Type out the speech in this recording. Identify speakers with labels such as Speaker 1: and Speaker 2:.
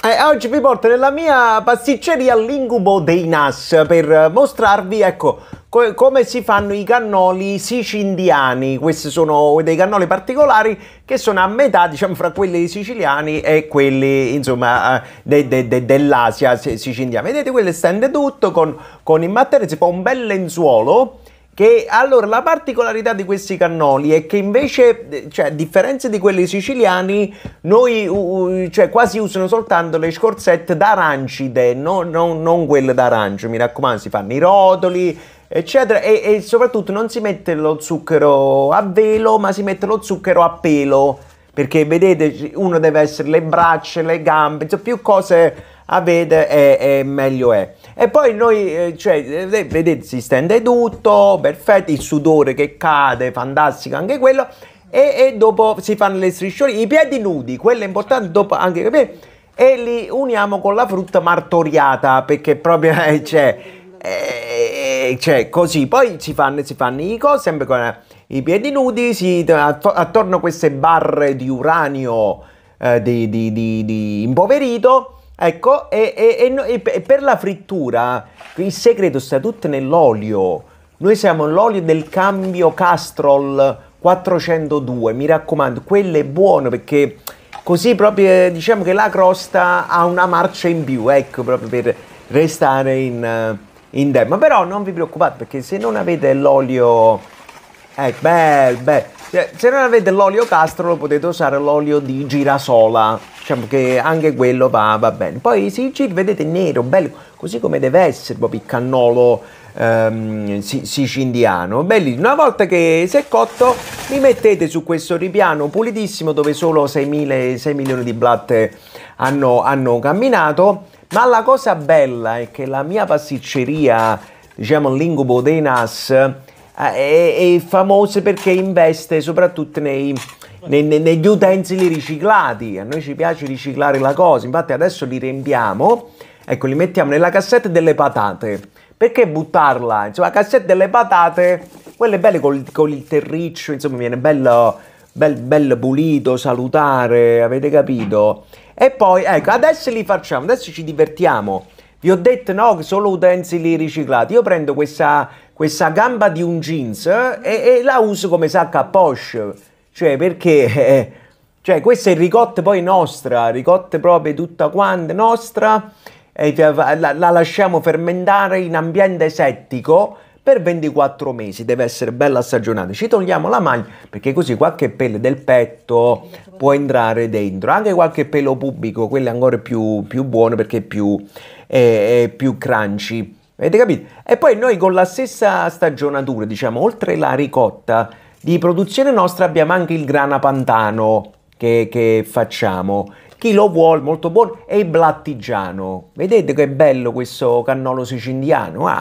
Speaker 1: Eh, oggi vi porto nella mia pasticceria l'incubo dei Nas per eh, mostrarvi, ecco, co come si fanno i cannoli sicindiani. Questi sono dei cannoli particolari che sono a metà, diciamo, fra quelli siciliani e quelli, insomma, eh, de de de dell'Asia sicindiana. Vedete, quello stende tutto con, con il materiale, si fa un bel lenzuolo che allora la particolarità di questi cannoli è che invece, eh, cioè, a differenza di quelli siciliani, noi uh, cioè, quasi usano soltanto le scorzette d'arancide, no, no, non quelle d'arancio. Mi raccomando, si fanno i rotoli, eccetera e, e, soprattutto non si mette lo zucchero a velo ma si mette lo zucchero a pelo perché vedete uno deve essere le braccia le gambe insomma più cose a vedere e, e meglio è. E poi noi, eh, cioè, eh, vedete, si stende tutto, perfetto, il sudore che cade, fantastico anche quello, e, e dopo si fanno le strisciole, i piedi nudi, quello è importante, dopo anche capire, e li uniamo con la frutta martoriata, perché proprio c'è... Eh, cioè, cioè così poi si fanno, si fanno i cose sempre con i piedi nudi si, attorno a queste barre di uranio eh, di, di, di, di impoverito Ecco, e, e, e, e, per la frittura il segreto sta tutto nell'olio. Noi siamo l'olio del cambio Castrol 402, mi raccomando, quello è buono perché così proprio eh, diciamo che la crosta ha una marcia in più, ecco, proprio per restare in, eh, in demo. Però non vi preoccupate perché se non avete l'olio... Ecco, eh, bello, bello. Eh, se non avete l'olio castro potete usare l'olio di girasola, diciamo che anche quello va, va bene. Poi i sigilli vedete nero, bello, così come deve essere proprio il cannolo ehm, siciliano. Bellissimo. Una volta che si è cotto li mettete su questo ripiano pulitissimo dove solo 6, mili, 6 milioni di blatte hanno, hanno camminato. Ma la cosa bella è che la mia pasticceria, diciamo l'ingubo dei nas è, ah, è famosa perché investe soprattutto nei, nei, negli utensili riciclati. A noi ci piace riciclare la cosa, infatti adesso li riempiamo, ecco, li mettiamo nella cassetta delle patate. Perché buttarla? Insomma, la cassetta delle patate, quelle belle con, con il terriccio, insomma, viene bello, bel, bel pulito, salutare, avete capito? E poi, ecco, adesso li facciamo, adesso ci divertiamo vi ho detto no, che solo utensili riciclati. Io prendo questa, questa gamba di un jeans eh, e, e, la uso come sacca a poche. Cioè, perché... Eh, cioè, questa è ricotta poi nostra, ricotta proprio tutta quanta nostra, la, la lasciamo fermentare in ambiente settico per 24 mesi, deve essere bella stagionata. Ci togliamo la maglia perché così qualche pelle del petto può entrare dentro, anche qualche pelo pubblico, quello è ancora più, più buono perché è più, è, eh, è più crunchy. Avete capito? E poi noi con la stessa stagionatura, diciamo, oltre la ricotta di produzione nostra abbiamo anche il grana pantano che, che facciamo. Chi lo vuole, molto buono, è il blattigiano. Vedete che bello questo cannolo sicindiano? Ah.